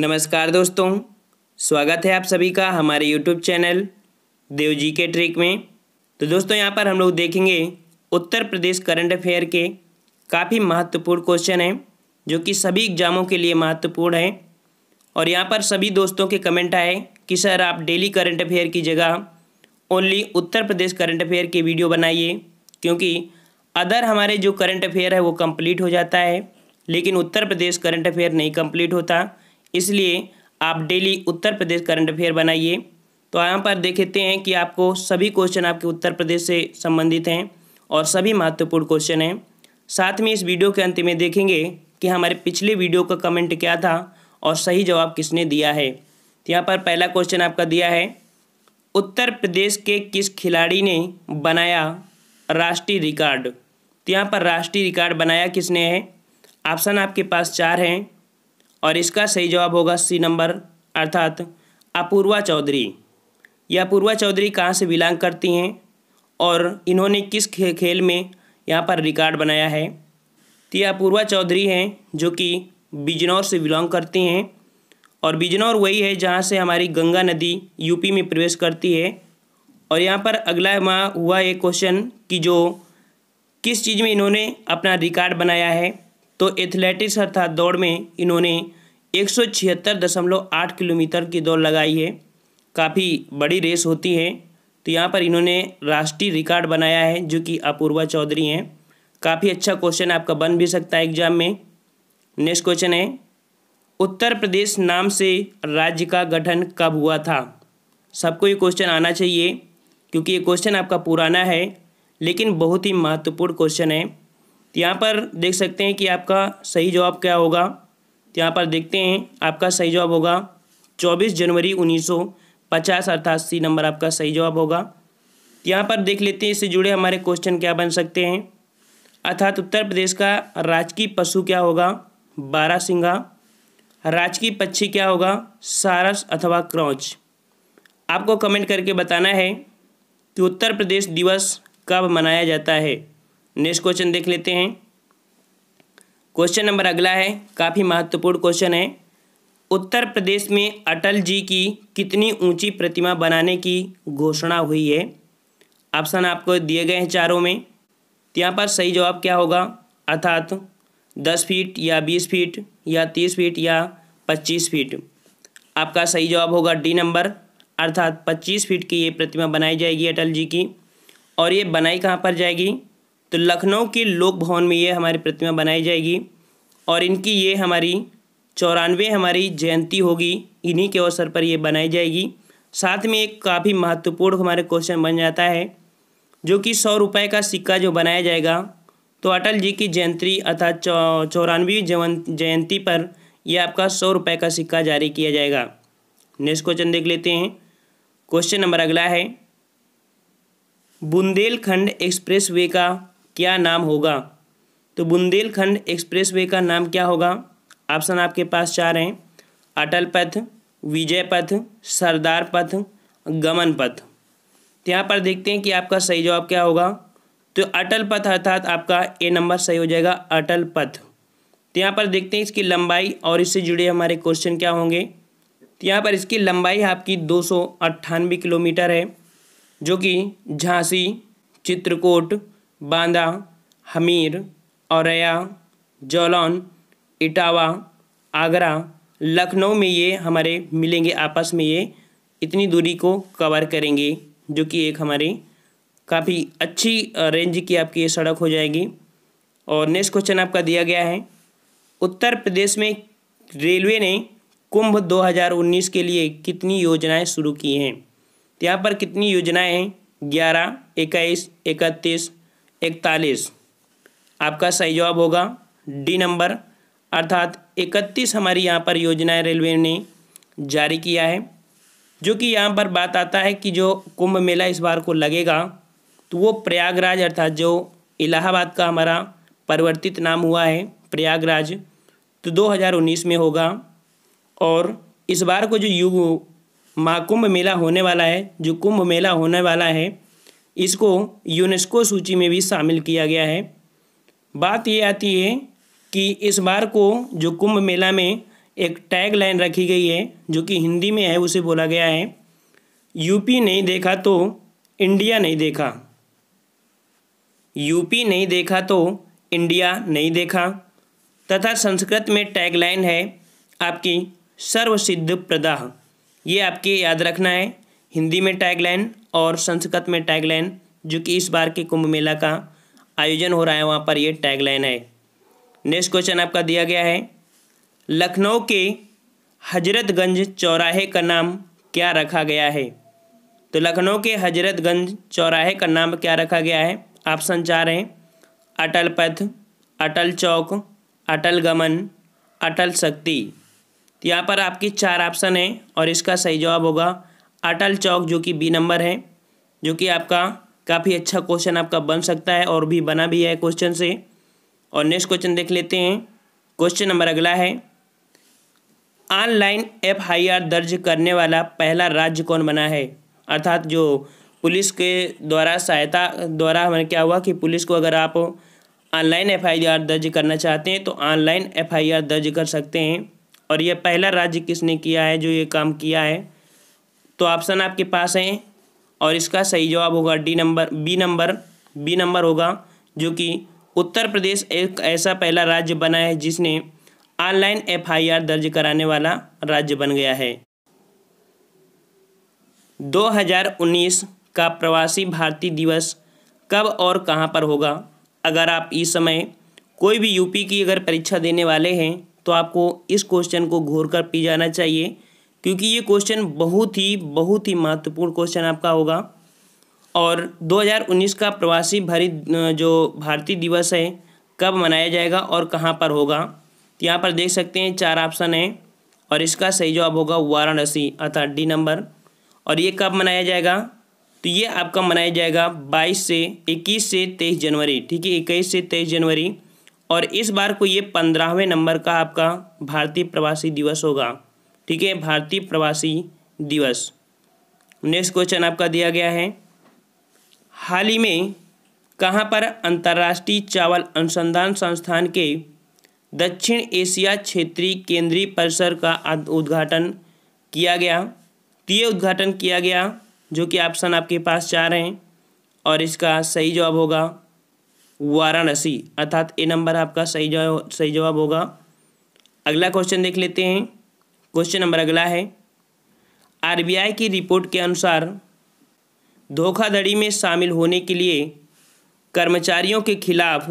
नमस्कार दोस्तों स्वागत है आप सभी का हमारे यूट्यूब चैनल देव जी के ट्रिक में तो दोस्तों यहाँ पर हम लोग देखेंगे उत्तर प्रदेश करंट अफेयर के काफ़ी महत्वपूर्ण क्वेश्चन हैं जो कि सभी एग्जामों के लिए महत्वपूर्ण हैं और यहाँ पर सभी दोस्तों के कमेंट आए कि सर आप डेली करंट अफेयर की जगह only Uttar Pradesh current affair की वीडियो बनाइए क्योंकि अदर हमारे जो करंट अफेयर है वो कंप्लीट हो जाता है लेकिन उत्तर प्रदेश करंट अफेयर नहीं कंप्लीट होता इसलिए आप daily Uttar Pradesh current affair बनाइए तो यहाँ पर देखते हैं कि आपको सभी क्वेश्चन आपके उत्तर प्रदेश से संबंधित हैं और सभी महत्वपूर्ण क्वेश्चन हैं साथ में इस वीडियो के अंत में देखेंगे कि हमारे पिछले वीडियो का कमेंट क्या था और सही जवाब किसने दिया है तो यहाँ पर पहला क्वेश्चन आपका दिया है उत्तर प्रदेश के किस खिलाड़ी ने बनाया राष्ट्रीय रिकॉर्ड तो यहाँ पर राष्ट्रीय रिकॉर्ड बनाया किसने है ऑप्शन आपके पास चार हैं और इसका सही जवाब होगा सी नंबर अर्थात अपूर्वा चौधरी यह अपूर्वा चौधरी कहाँ से बिलोंग करती हैं और इन्होंने किस खे, खेल में यहाँ पर रिकॉर्ड बनाया है तो यह अपूर्वा चौधरी हैं जो कि बिजनौर से बिलोंग करती हैं और बिजनौर वही है जहाँ से हमारी गंगा नदी यूपी में प्रवेश करती है और यहाँ पर अगला हुआ ये क्वेश्चन कि जो किस चीज़ में इन्होंने अपना रिकॉर्ड बनाया है तो एथलेटिक्स अर्थात दौड़ में इन्होंने एक किलोमीटर की दौड़ लगाई है काफ़ी बड़ी रेस होती है तो यहाँ पर इन्होंने राष्ट्रीय रिकॉर्ड बनाया है जो कि अपूर्वा चौधरी हैं काफ़ी अच्छा क्वेश्चन आपका बन भी सकता है एग्जाम में नेक्स्ट क्वेश्चन है उत्तर प्रदेश नाम से राज्य का गठन कब हुआ था सबको ये क्वेश्चन आना चाहिए क्योंकि ये क्वेश्चन आपका पुराना है लेकिन बहुत ही महत्वपूर्ण क्वेश्चन है तो यहाँ पर देख सकते हैं कि आपका सही जवाब क्या होगा तो यहाँ पर देखते हैं आपका सही जवाब होगा चौबीस जनवरी उन्नीस सौ पचास अर्थात सी नंबर आपका सही जवाब होगा तो यहाँ पर देख लेते हैं इससे जुड़े हमारे क्वेश्चन क्या बन सकते हैं अर्थात उत्तर प्रदेश का राजकीय पशु क्या होगा बारा सिंगा राजकीय पक्षी क्या होगा सारस अथवा क्रौच आपको कमेंट करके बताना है कि उत्तर प्रदेश दिवस कब मनाया जाता है नेक्स्ट क्वेश्चन देख लेते हैं क्वेश्चन नंबर अगला है काफ़ी महत्वपूर्ण क्वेश्चन है उत्तर प्रदेश में अटल जी की कितनी ऊंची प्रतिमा बनाने की घोषणा हुई है ऑप्शन आपको दिए गए हैं चारों में तो यहाँ पर सही जवाब क्या होगा अर्थात दस फीट या बीस फीट या तीस फीट या पच्चीस फीट आपका सही जवाब होगा डी नंबर अर्थात पच्चीस फीट की ये प्रतिमा बनाई जाएगी अटल जी की और ये बनाई कहाँ पर जाएगी तो लखनऊ के लोक भवन में ये हमारी प्रतिमा बनाई जाएगी और इनकी ये हमारी चौरानवे हमारी जयंती होगी इन्हीं के अवसर पर ये बनाई जाएगी साथ में एक काफ़ी महत्वपूर्ण हमारे क्वेश्चन बन जाता है जो कि सौ रुपये का सिक्का जो बनाया जाएगा तो अटल जी की जयंती अर्थात चौ चौरानवी जयंती पर यह आपका सौ रुपये का सिक्का जारी किया जाएगा नेक्स्ट क्वेश्चन देख लेते हैं क्वेश्चन नंबर अगला है बुंदेलखंड एक्सप्रेसवे का क्या नाम होगा तो बुंदेलखंड एक्सप्रेसवे का नाम क्या होगा ऑप्शन आपके पास चार हैं अटल पथ विजय पथ सरदार पथ गमन पथ तो यहाँ पर देखते हैं कि आपका सही जवाब क्या होगा तो अटल पथ अर्थात आपका ए नंबर सही हो जाएगा अटल पथ तो यहाँ पर देखते हैं इसकी लंबाई और इससे जुड़े हमारे क्वेश्चन क्या होंगे तो यहाँ पर इसकी लंबाई आपकी दो किलोमीटर है जो कि झांसी चित्रकूट बांदा हमीर औरया जौलौन इटावा आगरा लखनऊ में ये हमारे मिलेंगे आपस में ये इतनी दूरी को कवर करेंगे जो कि एक हमारी काफ़ी अच्छी रेंज की आपकी ये सड़क हो जाएगी और नेक्स्ट क्वेश्चन आपका दिया गया है उत्तर प्रदेश में रेलवे ने कुंभ 2019 के लिए कितनी योजनाएं शुरू की हैं तो यहाँ पर कितनी योजनाएं हैं ग्यारह इक्कीस इकतीस इकतालीस आपका सही जवाब होगा डी नंबर अर्थात इकतीस हमारी यहाँ पर योजनाएं रेलवे ने जारी किया है जो कि यहाँ पर बात आता है कि जो कुंभ मेला इस बार को लगेगा तो वो प्रयागराज अर्थात जो इलाहाबाद का हमारा परिवर्तित नाम हुआ है प्रयागराज तो 2019 में होगा और इस बार को जो युग महाकुंभ मेला होने वाला है जो कुंभ मेला होने वाला है इसको यूनेस्को सूची में भी शामिल किया गया है बात ये आती है कि इस बार को जो कुंभ मेला में एक टैग लाइन रखी गई है जो कि हिंदी में है उसे बोला गया है यूपी नहीं देखा तो इंडिया नहीं देखा यूपी नहीं देखा तो इंडिया नहीं देखा तथा संस्कृत में टैगलाइन है आपकी सर्वसिद्ध प्रदाह ये आपके याद रखना है हिंदी में टैगलाइन और संस्कृत में टैगलाइन जो कि इस बार के कुंभ मेला का आयोजन हो रहा है वहाँ पर ये टैगलाइन है नेक्स्ट क्वेश्चन आपका दिया गया है लखनऊ के हजरतगंज चौराहे का नाम क्या रखा गया है तो लखनऊ के हजरतगंज चौराहे का नाम क्या रखा गया है ऑप्शन चार हैं अटल पथ अटल चौक अटल गमन अटल शक्ति तो यहाँ पर आपकी चार ऑप्शन हैं और इसका सही जवाब होगा अटल चौक जो कि बी नंबर है जो कि आपका काफ़ी अच्छा क्वेश्चन आपका बन सकता है और भी बना भी है क्वेश्चन से और नेक्स्ट क्वेश्चन देख लेते हैं क्वेश्चन नंबर अगला है ऑनलाइन एफ आई आर दर्ज करने वाला पहला राज्य कौन बना है अर्थात जो पुलिस के द्वारा सहायता द्वारा हमें क्या हुआ कि पुलिस को अगर आप ऑनलाइन एफ आई आर दर्ज करना चाहते हैं तो ऑनलाइन एफ आई आर दर्ज कर सकते हैं और यह पहला राज्य किसने किया है जो ये काम किया है तो ऑप्शन आपके पास है और इसका सही जवाब होगा D number B number B number होगा जो कि उत्तर प्रदेश एक ऐसा पहला राज्य बना है जिसने ऑनलाइन एफआईआर दर्ज कराने वाला राज्य बन गया है 2019 का प्रवासी भारतीय दिवस कब और कहां पर होगा अगर आप इस समय कोई भी यूपी की अगर परीक्षा देने वाले हैं तो आपको इस क्वेश्चन को घूर कर पी जाना चाहिए क्योंकि ये क्वेश्चन बहुत ही बहुत ही महत्वपूर्ण क्वेश्चन आपका होगा और 2019 का प्रवासी भारत जो भारतीय दिवस है कब मनाया जाएगा और कहाँ पर होगा तो यहाँ पर देख सकते हैं चार ऑप्शन है और इसका सही जवाब होगा वाराणसी अर्थात डी नंबर और ये कब मनाया जाएगा तो ये आपका मनाया जाएगा 22 से 21 से 23 जनवरी ठीक है इक्कीस से तेईस जनवरी और इस बार को ये पंद्रहवें नंबर का आपका भारतीय प्रवासी दिवस होगा ठीक है भारतीय प्रवासी दिवस नेक्स्ट क्वेश्चन आपका दिया गया है हाल ही में कहाँ पर अंतर्राष्ट्रीय चावल अनुसंधान संस्थान के दक्षिण एशिया क्षेत्रीय केंद्रीय परिसर का उद्घाटन किया गया तो ये उद्घाटन किया गया जो कि ऑप्शन आपके पास चार हैं और इसका सही जवाब होगा वाराणसी अर्थात ए नंबर आपका सही जवाब सही जवाब होगा अगला क्वेश्चन देख लेते हैं क्वेश्चन नंबर अगला है आरबीआई की रिपोर्ट के अनुसार धोखाधड़ी में शामिल होने के लिए कर्मचारियों के खिलाफ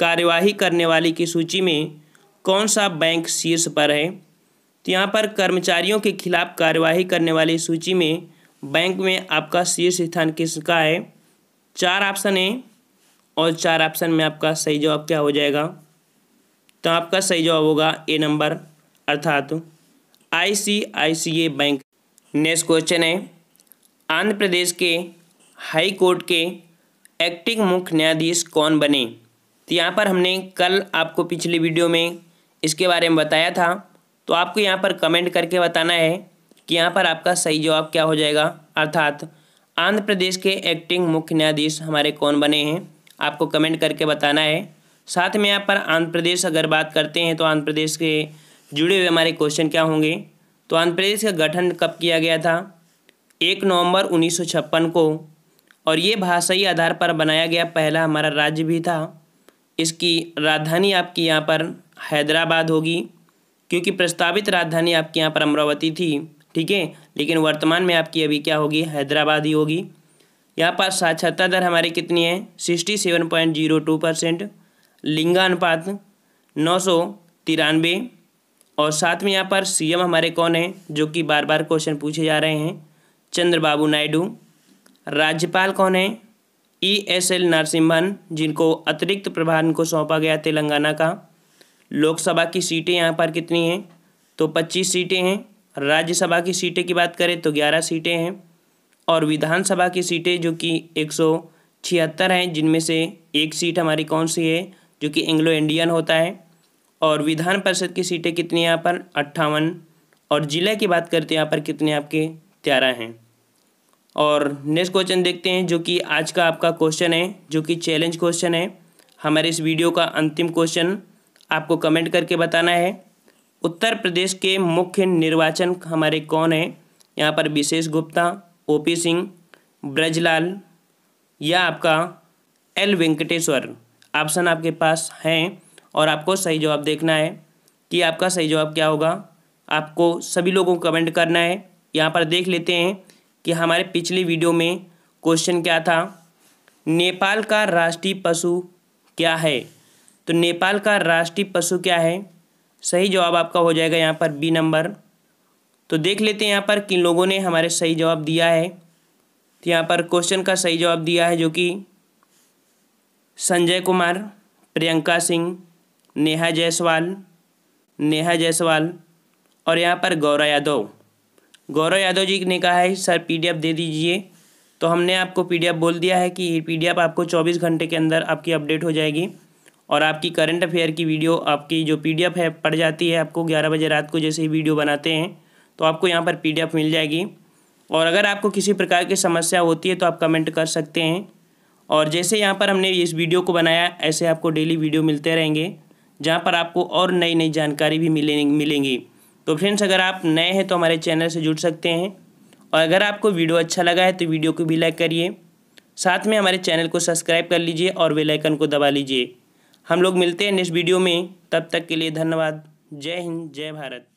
कार्यवाही करने वाले की सूची में कौन सा बैंक शीर्ष पर है तो यहाँ पर कर्मचारियों के खिलाफ कार्यवाही करने वाली सूची में बैंक में आपका शीर्ष स्थान किसका है चार ऑप्शन है और चार ऑप्शन में आपका सही जवाब क्या हो जाएगा तो आपका सही जवाब होगा ए नंबर अर्थात आईसीआईसीए बैंक नेक्स्ट क्वेश्चन है आंध्र प्रदेश के हाई कोर्ट के एक्टिंग मुख्य न्यायाधीश कौन बने तो यहाँ पर हमने कल आपको पिछली वीडियो में इसके बारे में बताया था तो आपको यहाँ पर कमेंट करके बताना है कि यहाँ पर आपका सही जवाब क्या हो जाएगा अर्थात आंध्र प्रदेश के एक्टिंग मुख्य न्यायाधीश हमारे कौन बने हैं आपको कमेंट करके बताना है साथ में यहाँ पर आंध्र प्रदेश अगर बात करते हैं तो आंध्र प्रदेश के जुड़े हुए हमारे क्वेश्चन क्या होंगे तो आंध्र प्रदेश का गठन कब किया गया था एक नवंबर उन्नीस को और ये भाषाई आधार पर बनाया गया पहला हमारा राज्य भी था इसकी राजधानी आपकी यहाँ पर हैदराबाद होगी क्योंकि प्रस्तावित राजधानी आपकी यहाँ पर अमरावती थी ठीक है लेकिन वर्तमान में आपकी अभी क्या होगी हैदराबाद ही होगी यहाँ पर साक्षरता दर हमारी कितनी है sixty seven point zero two percent लिंगानुपात नौ सौ तिरानवे और साथ में यहाँ पर सीएम हमारे कौन हैं जो कि बार बार क्वेश्चन पूछे जा रहे हैं चंद्रबाबू नायडू राज्यपाल कौन हैं ई एस एल नरसिम्हन जिनको अतिरिक्त प्रभार को सौंपा गया तेलंगाना का लोकसभा की सीटें यहाँ पर कितनी हैं तो पच्चीस सीटें हैं राज्यसभा की सीटें की बात करें तो ग्यारह सीटें हैं और विधानसभा की सीटें जो कि एक सौ छिहत्तर हैं जिनमें से एक सीट हमारी कौन सी है जो कि एंग्लो इंडियन होता है और विधान परिषद की सीटें कितनी यहाँ पर अट्ठावन और ज़िले की बात करते हैं यहाँ पर कितने आपके तेरह हैं और नेक्स्ट क्वेश्चन देखते हैं जो कि आज का आपका क्वेश्चन है जो कि चैलेंज क्वेश्चन है हमारे इस वीडियो का अंतिम क्वेश्चन आपको कमेंट करके बताना है उत्तर प्रदेश के मुख्य निर्वाचन हमारे कौन है यहाँ पर विशेष गुप्ता ओपी सिंह ब्रजलाल या आपका एल वेंकटेश्वर ऑप्शन आपके पास हैं और आपको सही जवाब देखना है कि आपका सही जवाब क्या होगा आपको सभी लोगों को कमेंट करना है यहाँ पर देख लेते हैं कि हमारे पिछले वीडियो में क्वेश्चन क्या था नेपाल का राष्ट्रीय पशु क्या है तो नेपाल का राष्ट्रीय पशु क्या है सही जवाब आपका हो जाएगा यहाँ पर बी नंबर तो देख लेते हैं यहाँ पर किन लोगों ने हमारे सही जवाब दिया है तो यहाँ पर क्वेश्चन का सही जवाब दिया है जो कि संजय कुमार प्रियंका सिंह नेहा जायसवाल नेहा जायसवाल और यहाँ पर गौरव यादव गौरव यादव जी ने कहा है सर पीडीएफ दे दीजिए तो हमने आपको पीडीएफ बोल दिया है कि पीडीएफ आपको 24 घंटे के अंदर आपकी अपडेट हो जाएगी और आपकी करंट अफेयर की वीडियो आपकी जो पीडीएफ है पड़ जाती है आपको 11 बजे रात को जैसे ही वीडियो बनाते हैं तो आपको यहाँ पर पीडीएफ मिल जाएगी और अगर आपको किसी प्रकार की समस्या होती है तो आप कमेंट कर सकते हैं और जैसे यहाँ पर हमने इस वीडियो को बनाया ऐसे आपको डेली वीडियो मिलते रहेंगे जहाँ पर आपको और नई नई जानकारी भी मिले मिलेंगी तो फ्रेंड्स अगर आप नए हैं तो हमारे चैनल से जुड़ सकते हैं और अगर आपको वीडियो अच्छा लगा है तो वीडियो को भी लाइक करिए साथ में हमारे चैनल को सब्सक्राइब कर लीजिए और बेल आइकन को दबा लीजिए हम लोग मिलते हैं नेक्स्ट वीडियो में तब तक के लिए धन्यवाद जय हिंद जय भारत